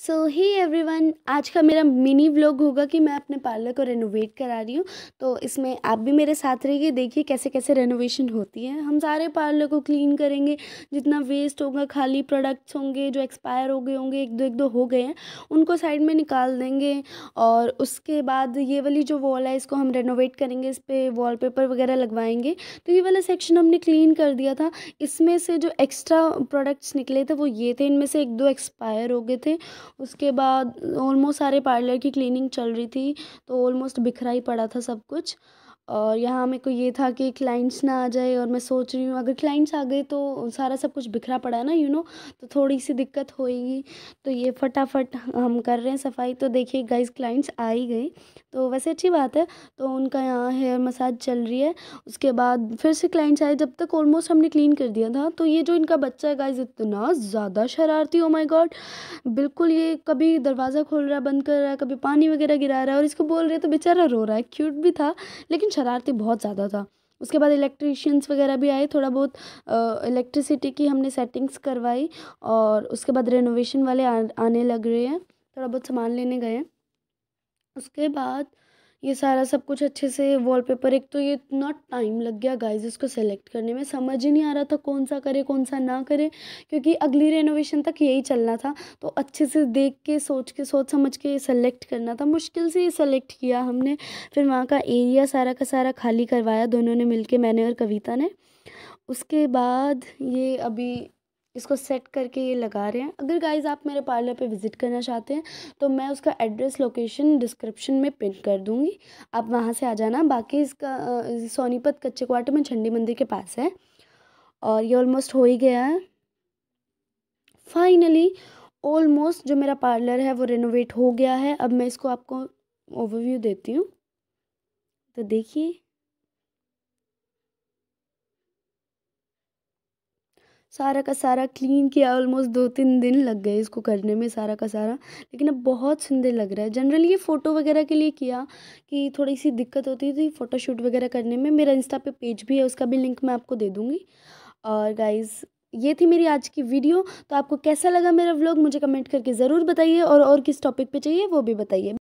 सो ही one आज का मेरा मिनी व्लॉग होगा कि मैं अपने पार्लर को रेनोवेट करा रही हूँ तो इसमें आप भी मेरे साथ रहिए देखिए कैसे कैसे रेनोवेशन होती है हम सारे पार्लर को क्लीन करेंगे जितना वेस्ट होगा खाली प्रोडक्ट्स होंगे जो एक्सपायर हो गए होंगे एक दो एक दो हो गए हैं उनको साइड में निकाल देंगे और उसके बाद ये वाली जो वॉल है इसको हम रेनोवेट करेंगे इस पर वॉल वगैरह लगवाएंगे तो ये वाला सेक्शन हमने क्लीन कर दिया था इसमें से जो एक्स्ट्रा प्रोडक्ट्स निकले थे वो ये थे इनमें से एक दो एक्सपायर हो गए थे उसके बाद ऑलमोस्ट सारे पार्लर की क्लीनिंग चल रही थी तो ऑलमोस्ट बिखरा ही पड़ा था सब कुछ और यहाँ मेरे को ये था कि क्लाइंट्स ना आ जाए और मैं सोच रही हूँ अगर क्लाइंट्स आ गए तो सारा सब कुछ बिखरा पड़ा है ना यू नो तो थोड़ी सी दिक्कत होएगी तो ये फटाफट हम कर रहे हैं सफाई तो देखिए गाइस क्लाइंट्स आ ही गए तो वैसे अच्छी बात है तो उनका यहाँ हेयर मसाज चल रही है उसके बाद फिर से क्लाइंट्स आए जब तक ऑलमोस्ट हमने क्लीन कर दिया था तो ये जो इनका बच्चा है गाइज इतना ज़्यादा शरारती हो माई गॉड बिल्कुल ये कभी दरवाज़ा खोल रहा है बंद कर रहा है कभी पानी वगैरह गिरा रहा है और इसको बोल रहे तो बेचारा रो रहा है क्यूट भी था लेकिन शरारती बहुत ज़्यादा था उसके बाद इलेक्ट्रीशियंस वगैरह भी आए थोड़ा बहुत इलेक्ट्रिसिटी की हमने सेटिंग्स करवाई और उसके बाद रेनोवेशन वाले आ, आने लग रहे हैं थोड़ा बहुत सामान लेने गए उसके बाद ये सारा सब कुछ अच्छे से वॉलपेपर एक तो ये इतना टाइम लग गया गाइस इसको सेलेक्ट करने में समझ ही नहीं आ रहा था कौन सा करे कौन सा ना करे क्योंकि अगली रेनोवेशन तक यही चलना था तो अच्छे से देख के सोच के सोच समझ के सेलेक्ट करना था मुश्किल से ये सेलेक्ट किया हमने फिर वहाँ का एरिया सारा का सारा खाली करवाया दोनों ने मिल मैंने और कविता ने उसके बाद ये अभी इसको सेट करके ये लगा रहे हैं अगर गाइज आप मेरे पार्लर पे विज़िट करना चाहते हैं तो मैं उसका एड्रेस लोकेशन डिस्क्रिप्शन में पिन कर दूँगी आप वहाँ से आ जाना बाकी इसका सोनीपत कच्चे क्वार्टर में झंडी मंदिर के पास है और ये ऑलमोस्ट हो ही गया है फाइनली ऑलमोस्ट जो मेरा पार्लर है वो रेनोवेट हो गया है अब मैं इसको आपको ओवरव्यू देती हूँ तो देखिए सारा का सारा क्लीन किया ऑलमोस्ट दो तीन दिन लग गए इसको करने में सारा का सारा लेकिन अब बहुत सुंदर लग रहा है जनरली ये फ़ोटो वगैरह के लिए किया कि थोड़ी सी दिक्कत होती थी फ़ोटोशूट वगैरह करने में मेरा इंस्टा पे पेज भी है उसका भी लिंक मैं आपको दे दूँगी और गाइज़ ये थी मेरी आज की वीडियो तो आपको कैसा लगा मेरा व्लॉग मुझे कमेंट करके ज़रूर बताइए और और किस टॉपिक पर चाहिए वो भी बताइए